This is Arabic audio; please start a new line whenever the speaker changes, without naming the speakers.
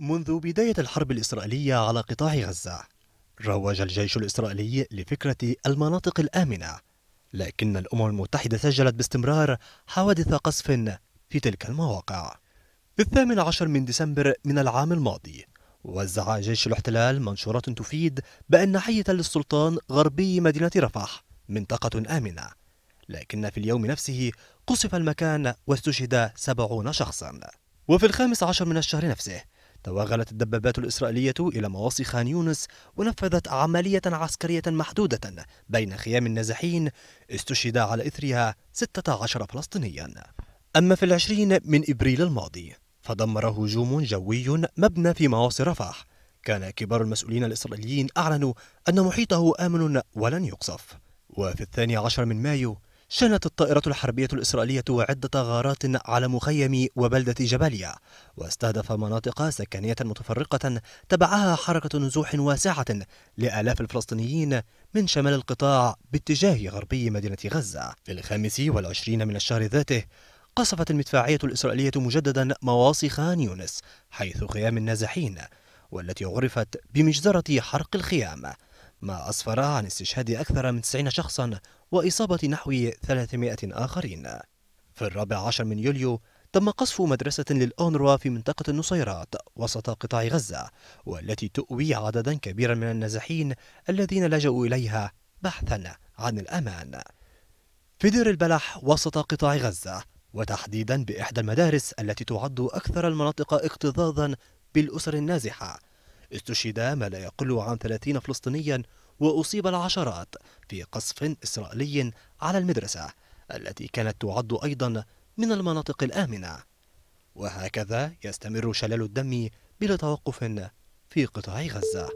منذ بداية الحرب الإسرائيلية على قطاع غزة روج الجيش الإسرائيلي لفكرة المناطق الآمنة لكن الأمم المتحدة سجلت باستمرار حوادث قصف في تلك المواقع في الثامن عشر من ديسمبر من العام الماضي وزع جيش الاحتلال منشورات تفيد بأن تل للسلطان غربي مدينة رفح منطقة آمنة لكن في اليوم نفسه قصف المكان واستشهد سبعون شخصا وفي الخامس عشر من الشهر نفسه توغلت الدبابات الإسرائيلية إلى مواصي خان يونس ونفذت عملية عسكرية محدودة بين خيام النازحين استشهد على إثرها 16 فلسطينيا أما في العشرين من إبريل الماضي فدمر هجوم جوي مبنى في مواصي رفح كان كبار المسؤولين الإسرائيليين أعلنوا أن محيطه آمن ولن يقصف وفي الثاني عشر من مايو شنت الطائرة الحربية الإسرائيلية عدة غارات على مخيم وبلدة جباليا واستهدف مناطق سكنية متفرقة تبعها حركة نزوح واسعة لآلاف الفلسطينيين من شمال القطاع باتجاه غربي مدينة غزة في الخامس والعشرين من الشهر ذاته قصفت المدفعية الإسرائيلية مجددا مواصي خان يونس حيث خيام النازحين والتي عرفت بمجزرة حرق الخيام ما أسفر عن استشهاد أكثر من 90 شخصا وإصابة نحو 300 آخرين في الرابع عشر من يوليو تم قصف مدرسة للأونروا في منطقة النصيرات وسط قطاع غزة والتي تؤوي عددا كبيرا من النازحين الذين لجأوا إليها بحثا عن الأمان في دير البلح وسط قطاع غزة وتحديدا بإحدى المدارس التي تعد أكثر المناطق اكتظاظا بالأسر النازحة استشهد ما لا يقل عن 30 فلسطينيا وأصيب العشرات في قصف إسرائيلي على المدرسة التي كانت تعد أيضا من المناطق الآمنة وهكذا يستمر شلال الدم بلا توقف في قطاع غزة